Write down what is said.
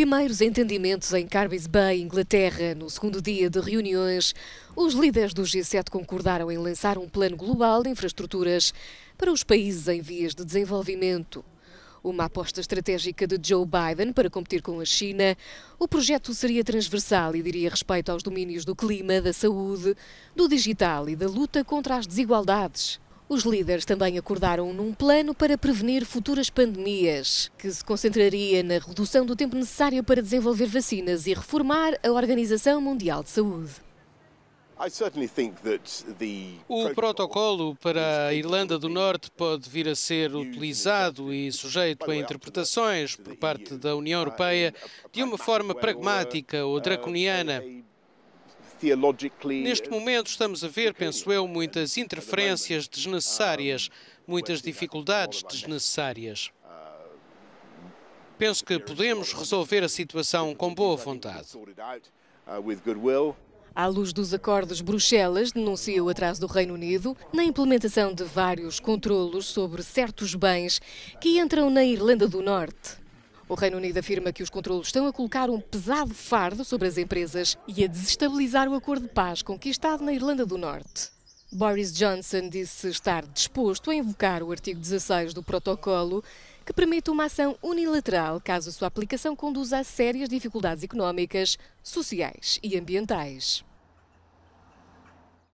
primeiros entendimentos em Carbis Bay, Inglaterra, no segundo dia de reuniões, os líderes do G7 concordaram em lançar um plano global de infraestruturas para os países em vias de desenvolvimento. Uma aposta estratégica de Joe Biden para competir com a China, o projeto seria transversal e diria respeito aos domínios do clima, da saúde, do digital e da luta contra as desigualdades. Os líderes também acordaram num plano para prevenir futuras pandemias, que se concentraria na redução do tempo necessário para desenvolver vacinas e reformar a Organização Mundial de Saúde. O protocolo para a Irlanda do Norte pode vir a ser utilizado e sujeito a interpretações por parte da União Europeia de uma forma pragmática ou draconiana. Neste uh, momento estamos a ver, penso eu, muitas uh, interferências desnecessárias, muitas dificuldades desnecessárias. Uh, penso que podemos resolver a situação com boa vontade. À luz dos acordos, Bruxelas denuncia o atraso do Reino Unido na implementação de vários controlos sobre certos bens que entram na Irlanda do Norte. O Reino Unido afirma que os controlos estão a colocar um pesado fardo sobre as empresas e a desestabilizar o acordo de paz conquistado na Irlanda do Norte. Boris Johnson disse estar disposto a invocar o artigo 16 do protocolo que permite uma ação unilateral caso a sua aplicação conduza a sérias dificuldades económicas, sociais e ambientais.